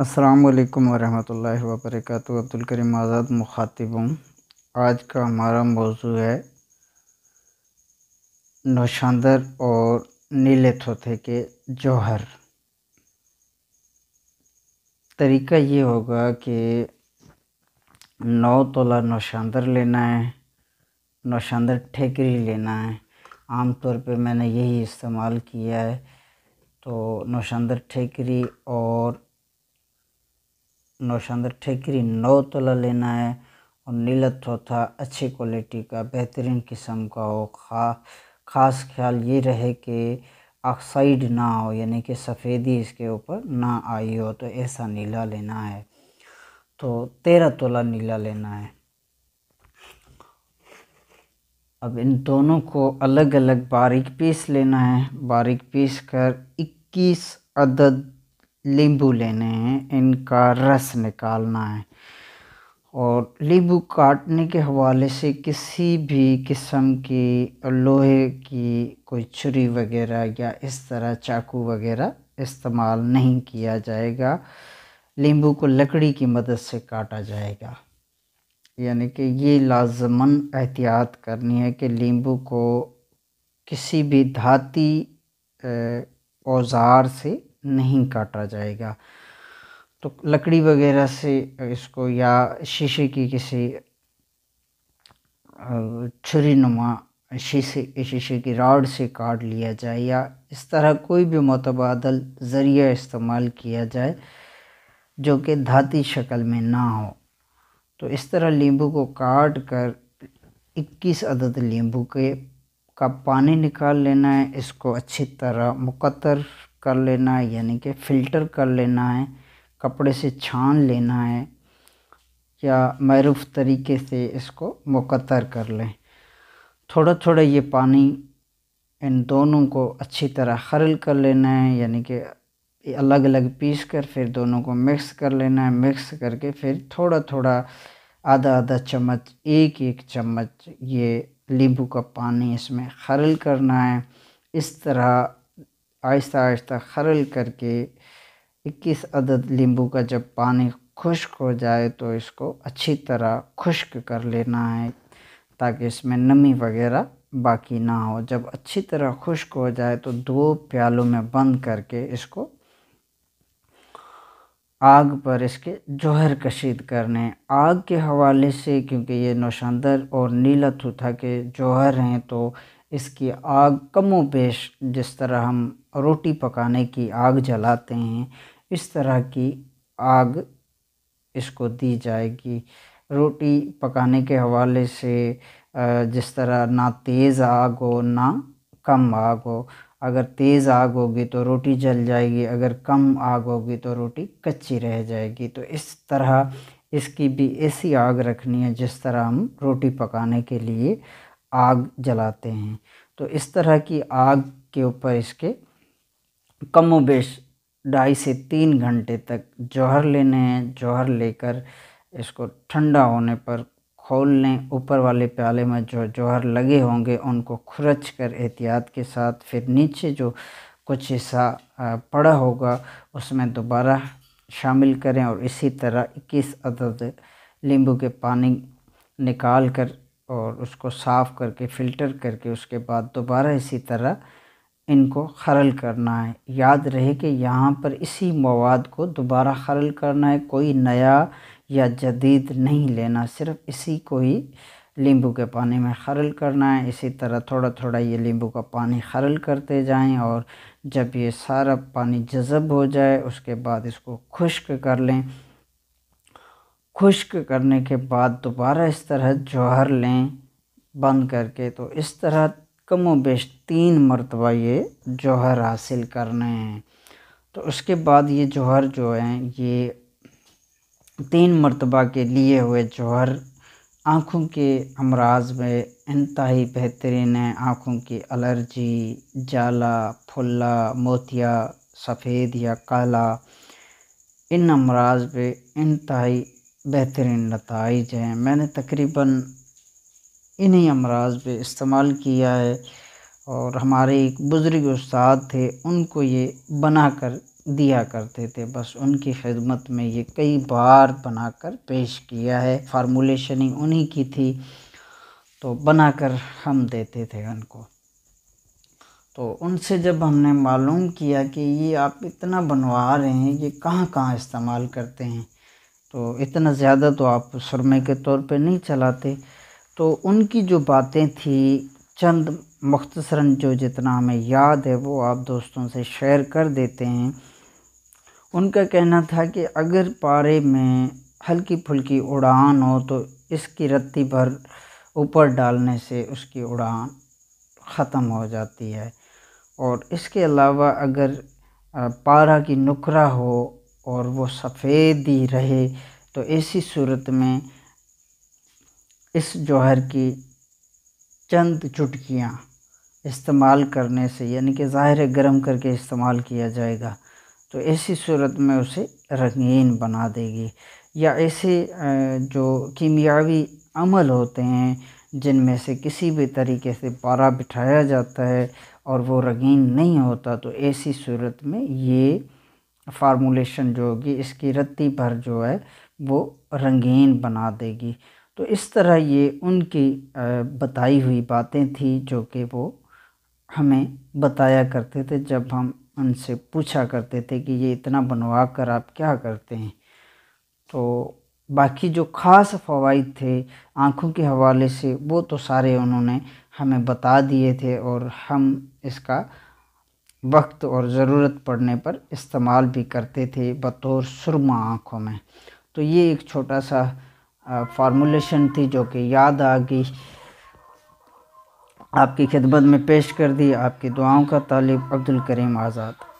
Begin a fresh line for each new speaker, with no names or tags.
असलकम वरहमल वबरक अब्दुल करीम आज़ाद मुखातिब हूँ आज का हमारा मौजू है नौशांदर और नीले थोथे के जौहर तरीका ये होगा कि नौ तोला नौशांदर लेना है नौशांदर ठेकरी लेना है आम तौर पे मैंने यही इस्तेमाल किया है तो नौशांदर ठेकरी और नौशानदर ठेकरी नौ तोला लेना है और नीला था अच्छी क्वालिटी का बेहतरीन किस्म का हो खा ख़ास ख्याल ये रहे कि ऑक्साइड ना हो यानी कि सफ़ेदी इसके ऊपर ना आई हो तो ऐसा नीला लेना है तो तेरह तोला नीला लेना है अब इन दोनों को अलग अलग बारीक पीस लेना है बारीक पीस कर इक्कीस अदद नींबू लेने हैं इनका रस निकालना है और नींबू काटने के हवाले से किसी भी किस्म की लोहे की कोई छुरी वगैरह या इस तरह चाकू वगैरह इस्तेमाल नहीं किया जाएगा नींबू को लकड़ी की मदद से काटा जाएगा यानी कि ये लाजमन एहतियात करनी है कि नींबू को किसी भी धाती औज़ार से नहीं काटा जाएगा तो लकड़ी वगैरह से इसको या शीशे की किसी छुरी नुमा शीशे शीशे की राड से काट लिया जाए या इस तरह कोई भी मतबादल ज़रिया इस्तेमाल किया जाए जो कि धाती शक्ल में ना हो तो इस तरह नींबू को काट कर 21 अदद नींबू के का पानी निकाल लेना है इसको अच्छी तरह मुकतर कर लेना है यानी कि फ़िल्टर कर लेना है कपड़े से छान लेना है या मरूफ तरीके से इसको मुकतर कर लें थोड़ा थोड़ा ये पानी इन दोनों को अच्छी तरह खरल कर लेना है यानी कि अलग अलग पीस कर फिर दोनों को मिक्स कर लेना है मिक्स करके फिर थोड़ा थोड़ा आधा आधा चम्मच एक एक चम्मच ये नींबू का पानी इसमें खरल करना है इस तरह आहिस्ता आहिस्ता खरल करके 21 अदद नींबू का जब पानी खुश्क हो जाए तो इसको अच्छी तरह खुश्क कर लेना है ताकि इसमें नमी वगैरह बाकी ना हो जब अच्छी तरह खुश्क हो जाए तो दो प्यालों में बंद करके इसको आग पर इसके जोहर कशीद करने आग के हवाले से क्योंकि ये नौशानदर और नीला थूथा के जौहर हैं तो इसकी आग कमो पेश जिस तरह हम रोटी पकाने की आग जलाते हैं इस तरह की आग इसको दी जाएगी रोटी पकाने के हवाले से जिस तरह ना तेज़ आग हो ना कम आग हो अगर तेज़ आग होगी तो रोटी जल जाएगी अगर कम आग होगी तो रोटी कच्ची रह जाएगी तो इस तरह इसकी भी ऐसी आग रखनी है जिस तरह हम रोटी पकाने के लिए आग जलाते हैं तो इस तरह की आग के ऊपर इसके कम बेश ढाई से तीन घंटे तक जौहर लेने हैं जौहर लेकर इसको ठंडा होने पर खोल लें ऊपर वाले प्याले में जो जौहर लगे होंगे उनको खुरच कर एहतियात के साथ फिर नीचे जो कुछ हिस्सा पड़ा होगा उसमें दोबारा शामिल करें और इसी तरह इक्कीस अदद नींबू के पानी निकाल कर और उसको साफ़ करके फ़िल्टर करके उसके बाद दोबारा इसी तरह इनको खरल करना है याद रहे कि यहाँ पर इसी मवाद को दोबारा खरल करना है कोई नया या जदीद नहीं लेना सिर्फ इसी को ही लींबू के पानी में खरल करना है इसी तरह थोड़ा थोड़ा ये नींबू का पानी खरल करते जाएं और जब ये सारा पानी जज़ब हो जाए उसके बाद इसको खुश्क कर लें खुश्क करने के बाद दोबारा इस तरह जौहर लें बंद करके तो इस तरह कम बेश तीन मरतबा ये जौहर हासिल करने हैं तो उसके बाद ये जौहर जो हैं ये तीन मरतबा के लिए हुए जौहर आँखों के अमराज में इंतहाई बेहतरीन है आँखों की एलर्जी जाला फुल्ला मोतिया सफ़ेद या काला इन अमराज में इंतहाई बेहतरीन नतज हैं मैंने तकरीबन इन्हीं अमराज पे इस्तेमाल किया है और हमारे एक बुज़ुर्ग उस्ताद थे उनको ये बना कर दिया करते थे बस उनकी खिदमत में ये कई बार बनाकर पेश किया है फार्मूलेशनिंग उन्हीं की थी तो बनाकर हम देते थे उनको तो उनसे जब हमने मालूम किया कि ये आप इतना बनवा रहे हैं ये कहाँ कहाँ इस्तेमाल करते हैं तो इतना ज़्यादा तो आप सुरमे के तौर पे नहीं चलाते तो उनकी जो बातें थी चंद मख्तसरन जो जितना हमें याद है वो आप दोस्तों से शेयर कर देते हैं उनका कहना था कि अगर पारे में हल्की फुल्की उड़ान हो तो इसकी रत्ती भर ऊपर डालने से उसकी उड़ान ख़त्म हो जाती है और इसके अलावा अगर पारा की नुकरा हो और वो सफ़ेद ही रहे तो ऐसी सूरत में इस जौहर की चंद चुटकियाँ इस्तेमाल करने से यानी कि ज़ाहिर गर्म करके इस्तेमाल किया जाएगा तो ऐसी सूरत में उसे रंगीन बना देगी या ऐसे जो कीमियावी अमल होते हैं जिनमें से किसी भी तरीके से पारा बिठाया जाता है और वो रंगीन नहीं होता तो ऐसी सूरत में ये फार्मूलेशन जो होगी इसकी रत्ती भर जो है वो रंगीन बना देगी तो इस तरह ये उनकी बताई हुई बातें थी जो कि वो हमें बताया करते थे जब हम उनसे पूछा करते थे कि ये इतना बनवा कर आप क्या करते हैं तो बाकी जो ख़ास फ़वाद थे आँखों के हवाले से वो तो सारे उन्होंने हमें बता दिए थे और हम इसका वक्त और ज़रूरत पड़ने पर इस्तेमाल भी करते थे बतौर सुरमा आँखों में तो ये एक छोटा सा फार्मूलेशन थी जो कि याद आ गई आपकी खिदमत में पेश कर दी आपकी दुआओं का तालिब अब्दुल करीम आज़ाद